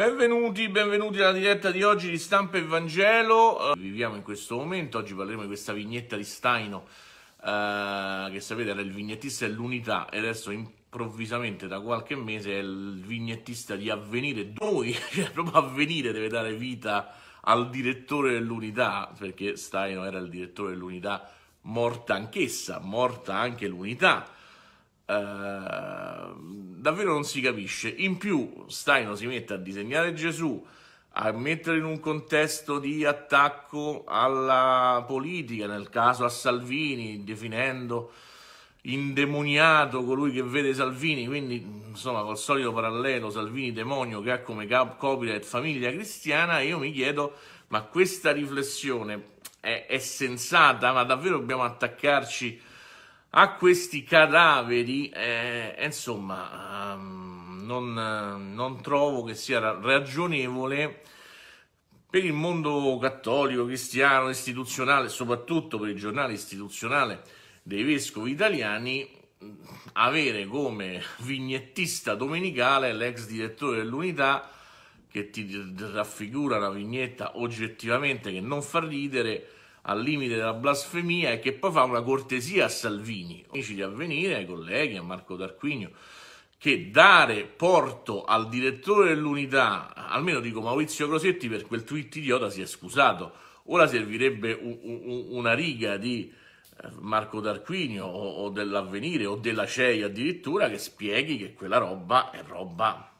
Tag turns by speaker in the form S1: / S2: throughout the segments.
S1: Benvenuti, benvenuti alla diretta di oggi di Stampa e Vangelo. Uh, viviamo in questo momento, oggi parleremo di questa vignetta di Staino, uh, eh, che sapete era il vignettista dell'unità e adesso improvvisamente da qualche mese è il vignettista di Avvenire. Dove? cioè proprio Avvenire deve dare vita al direttore dell'unità, perché Staino era il direttore dell'unità morta anch'essa, morta anche l'unità Ehm, davvero non si capisce. In più, Staino si mette a disegnare Gesù, a mettere in un contesto di attacco alla politica, nel caso a Salvini, definendo indemoniato colui che vede Salvini, quindi insomma col solito parallelo Salvini demonio che ha come copyright famiglia cristiana, io mi chiedo ma questa riflessione è, è sensata, ma davvero dobbiamo attaccarci a questi cadaveri, eh, insomma, um, non, non, trovo che sia ragionevole per il mondo cattolico, cristiano, istituzionale, soprattutto per il giornale istituzionale dei vescovi italiani, avere come vignettista domenicale l'ex direttore dell'unità che ti raffigura una vignetta oggettivamente che non fa ridere al limite della blasfemia e che poi fa una cortesia a Salvini, amici di avvenire, ai colleghi, a Marco Tarquinio, che dare porto al direttore dell'unità, almeno dico Maurizio Grosetti, per quel tweet idiota si è scusato. Ora servirebbe una riga di eh, Marco Tarquinio o dell'avvenire o della CEI addirittura che spieghi che quella roba è roba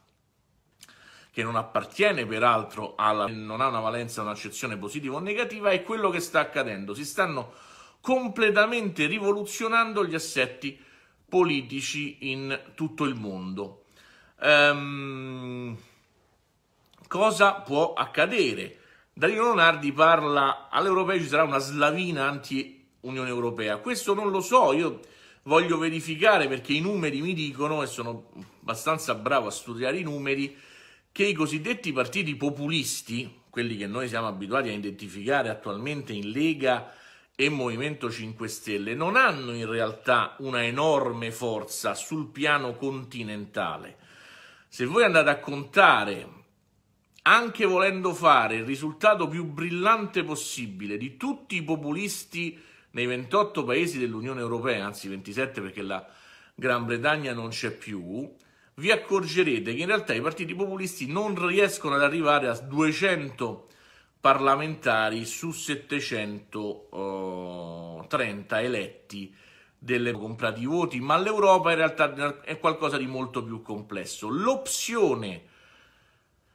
S1: che non appartiene peraltro alla... non ha una valenza, un'accezione positiva o negativa, è quello che sta accadendo. Si stanno completamente rivoluzionando gli assetti politici in tutto il mondo. Ehm, cosa può accadere? Danilo Leonardi parla all'Europei ci sarà una slavina anti-Unione Europea. Questo non lo so, io voglio verificare perché i numeri mi dicono, e sono abbastanza bravo a studiare i numeri, che i cosiddetti partiti populisti, quelli che noi siamo abituati a identificare attualmente in Lega e Movimento 5 Stelle, non hanno in realtà una enorme forza sul piano continentale. Se voi andate a contare anche volendo fare il risultato più brillante possibile di tutti i populisti nei 28 paesi dell'Unione Europea, anzi 27 perché la Gran Bretagna non c'è più, vi accorgerete che in realtà i partiti populisti non riescono ad arrivare a 200 parlamentari su 730 eh, eletti delle comprati voti, ma l'Europa in realtà è qualcosa di molto più complesso. L'opzione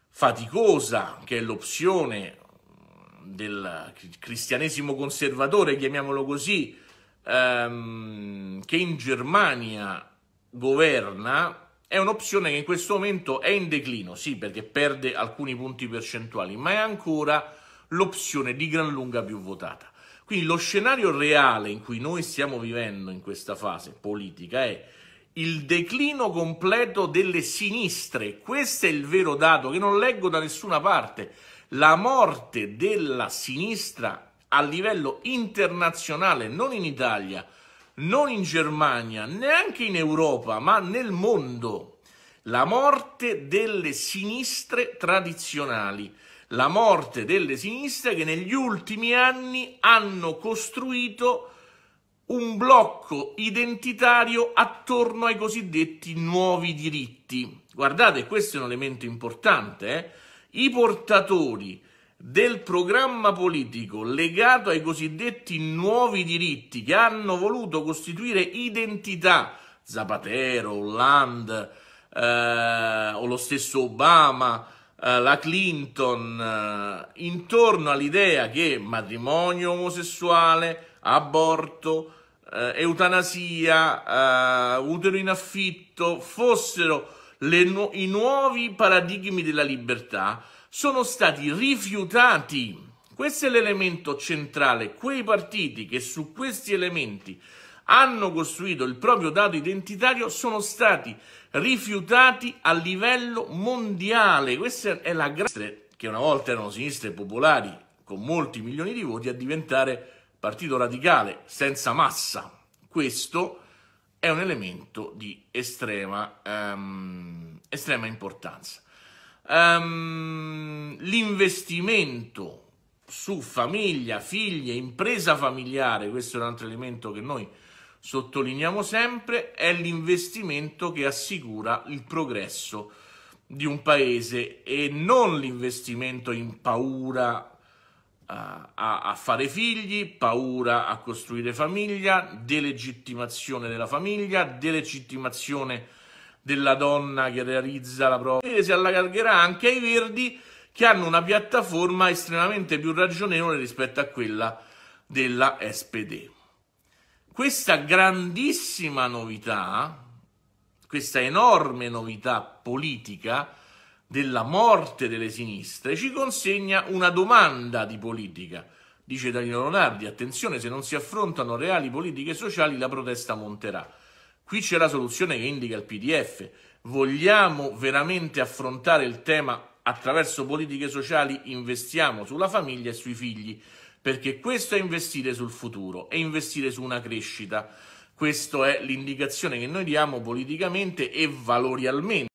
S1: faticosa, che è l'opzione del cristianesimo conservatore, chiamiamolo così, ehm, che in Germania governa, è un'opzione che in questo momento è in declino, sì, perché perde alcuni punti percentuali, ma è ancora l'opzione di gran lunga più votata. Quindi lo scenario reale in cui noi stiamo vivendo in questa fase politica è il declino completo delle sinistre. Questo è il vero dato che non leggo da nessuna parte. La morte della sinistra a livello internazionale, non in Italia, non in Germania, neanche in Europa, ma nel mondo. La morte delle sinistre tradizionali, la morte delle sinistre che negli ultimi anni hanno costruito un blocco identitario attorno ai cosiddetti nuovi diritti. Guardate, questo è un elemento importante. Eh? I portatori del programma politico legato ai cosiddetti nuovi diritti che hanno voluto costituire identità Zapatero, Hollande eh, o lo stesso Obama, eh, la Clinton, eh, intorno all'idea che matrimonio omosessuale, aborto, eh, eutanasia, eh, utero in affitto fossero nu- i nuovi paradigmi della libertà sono stati rifiutati. Questo è l'elemento centrale. Quei partiti che su questi elementi hanno costruito il proprio dato identitario sono stati rifiutati a livello mondiale. Questa è la grande che una volta erano sinistre popolari con molti milioni di voti a diventare partito radicale senza massa. Questo è è un elemento di estrema, um, estrema importanza. Um, l'investimento su famiglia, figlie, impresa familiare, questo è un altro elemento che noi sottolineiamo sempre, è l'investimento che assicura il progresso di un paese e non l'investimento in paura a, a, fare figli, paura a costruire famiglia, delegittimazione della famiglia, delegittimazione della donna che realizza la propria. E Si allargherà anche ai verdi che hanno una piattaforma estremamente più ragionevole rispetto a quella della SPD. Questa grandissima novità, questa enorme novità politica, della morte delle sinistre ci consegna una domanda di politica. Dice Danilo Leonardi, attenzione se non si affrontano reali politiche sociali la protesta monterà. Qui c'è la soluzione che indica il PDF. Vogliamo veramente affrontare il tema attraverso politiche sociali investiamo sulla famiglia e sui figli, perché questo è investire sul futuro, è investire su una crescita. Questa è l'indicazione che noi diamo politicamente e valorialmente.